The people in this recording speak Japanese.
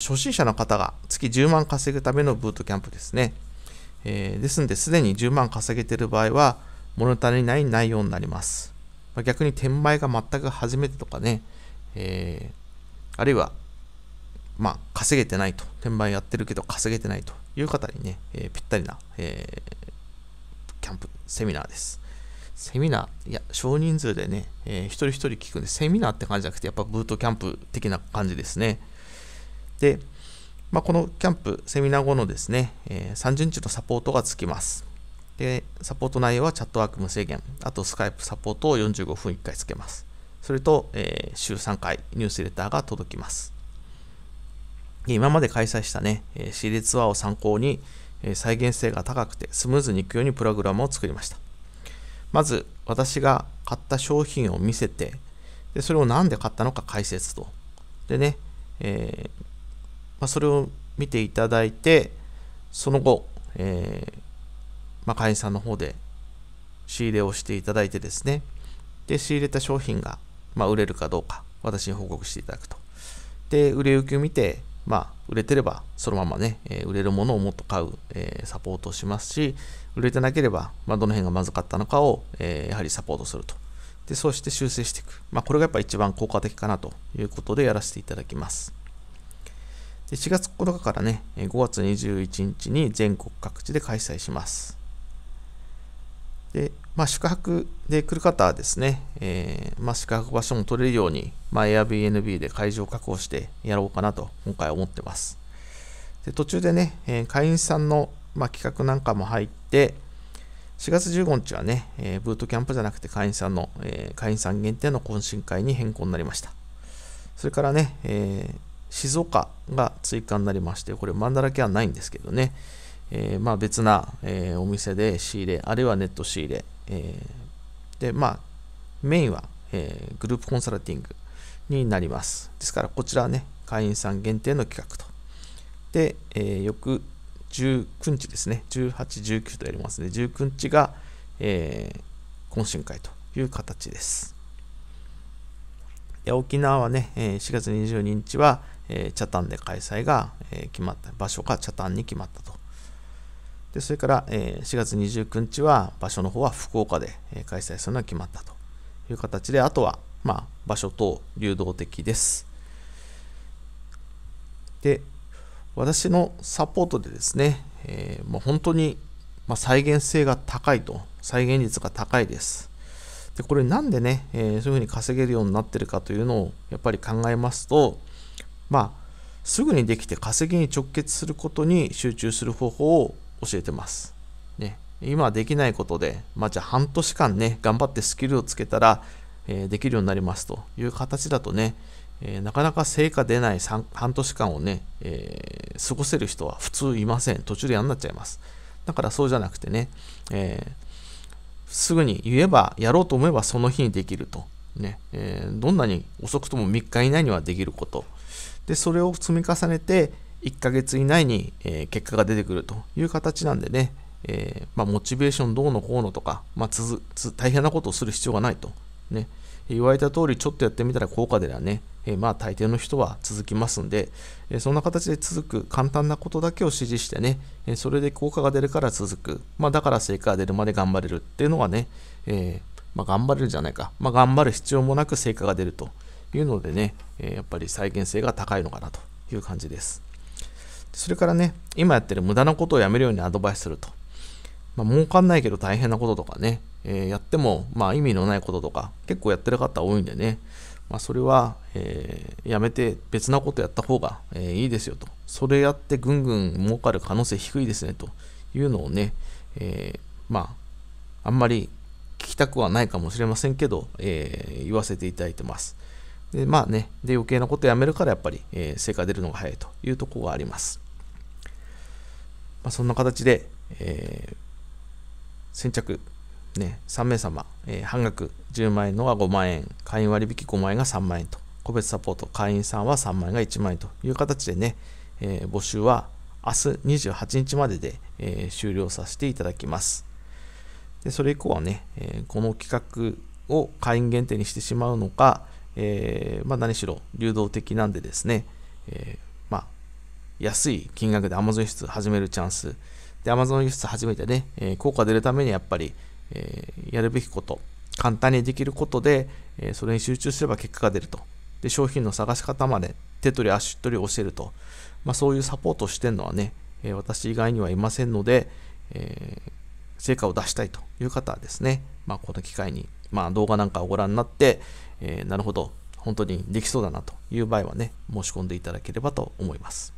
初心者の方が月10万稼ぐためのブートキャンプですね。えー、ですので、すでに10万稼げている場合は、物足りない内容になります。逆に転売が全く初めてとかね、えー、あるいは、まあ、稼げてないと、転売やってるけど稼げてないという方にね、えー、ぴったりな、えキャンプ、セミナーです。セミナー、いや、少人数でね、えー、一人一人聞くんで、セミナーって感じじゃなくて、やっぱブートキャンプ的な感じですね。で、まあ、このキャンプ、セミナー後のですね、えー、30日のサポートがつきます。で、サポート内容はチャットワーク無制限、あとスカイプサポートを45分1回つけます。それと、えー、週3回ニュースレターが届きます。今まで開催したね、シリーツアーを参考に、再現性が高くてスムーズにいくようにプログラムを作りました。まず、私が買った商品を見せて、でそれを何で買ったのか解説と。でね、えー、まあ、それを見ていただいて、その後、えー、まあ、会員さんの方で仕入れをしていただいてですね、で、仕入れた商品が、まあ、売れるかどうか、私に報告していただくと。で、売れ行きを見て、まあ、売れてれば、そのままね、えー、売れるものをもっと買う、えー、サポートをしますし、売れてなければ、まあ、どの辺がまずかったのかを、えー、やはりサポートすると。で、そして修正していく。まあ、これがやっぱ一番効果的かなということでやらせていただきます。で4月9日からね、5月21日に全国各地で開催します。で、まあ、宿泊で来る方はですね、えー、まあ、宿泊場所も取れるように、まあ、Airbnb で会場を確保してやろうかなと今回思ってます。で途中でね、えー、会員さんの、まあ、企画なんかも入って、4月15日はね、えー、ブートキャンプじゃなくて会員さんの、えー、会員さん限定の懇親会に変更になりました。それからね、えー、静岡が追加になりまして、これ、マンダラケはないんですけどね、えー、まあ、別な、えー、お店で仕入れ、あるいはネット仕入れ、えー、で、まあ、メインは、えグループコンサルティングになります。ですから、こちらはね、会員さん限定の企画と。で、え翌19日ですね、18、19とやりますね、19日が、え懇親会という形です。で沖縄はね、4月22日は、えチャタンで開催が、え決まった、場所がチャタンに決まったと。でそれから、えー、4月29日は場所の方は福岡で、え開催するのが決まったという形で、あとは、まあ、場所等流動的です。で、私のサポートでですね、えー、本当に、ま再現性が高いと、再現率が高いです。でこれなんでね、えー、そういうふうに稼げるようになってるかというのをやっぱり考えますと、まあ、すぐにできて稼ぎに直結することに集中する方法を教えてます。ね、今できないことで、まあ、じゃあ半年間ね、頑張ってスキルをつけたら、えー、できるようになりますという形だとね、えー、なかなか成果出ない半年間をね、えー、過ごせる人は普通いません。途中でやんなっちゃいます。だからそうじゃなくてね、えすぐに言えば、やろうと思えばその日にできると。ねえどんなに遅くとも3日以内にはできること。でそれを積み重ねて1ヶ月以内に、えー、結果が出てくるという形なんでね、えー、まあ、モチベーションどうのこうのとか、まあ、つつ大変なことをする必要がないと、ね、言われた通りちょっとやってみたら効果ではね、えー、まあ大抵の人は続きますんで、えそんな形で続く簡単なことだけを指示してね、えそれで効果が出るから続く、まあ、だから成果が出るまで頑張れるっていうのがね、えまあ、頑張れるんじゃないか、まあ、頑張る必要もなく成果が出ると。いうのでね、やっぱり再現性が高いのかなという感じです。それからね、今やってる無駄なことをやめるようにアドバイスすると。まあ、儲かんないけど大変なこととかね、えー、やっても、まあ、意味のないこととか、結構やってる方多いんでね、まあ、それは、えー、やめて別なことやった方が、えー、いいですよと。それやってぐんぐん儲かる可能性低いですねというのをね、えまあ、あんまり聞きたくはないかもしれませんけど、え言わせていただいてます。でまあね、で余計なことやめるからやっぱり、えー、成果出るのが早いというところがあります。まあ、そんな形で、えー、先着、ね、3名様、えー、半額10万円のが5万円、会員割引5万円が3万円と、個別サポート、会員さんは3万円が1万円という形でね、え募集は明日28日までで、え終了させていただきます。でそれ以降はね、えこの企画を会員限定にしてしまうのか、えー、まあ、何しろ流動的なんでですね、えー、まあ、安い金額で Amazon 輸出始めるチャンス。で、Amazon 輸出始めてね、えー、効果出るためにやっぱり、えやるべきこと、簡単にできることで、えそれに集中すれば結果が出ると。で、商品の探し方まで手取り足取り教えると。まあ、そういうサポートしてるのはね、え私以外にはいませんので、え成果を出したいという方はですね、まあ、この機会にまあ、動画なんかをご覧になって、えー、なるほど、本当にできそうだなという場合はね、申し込んでいただければと思います。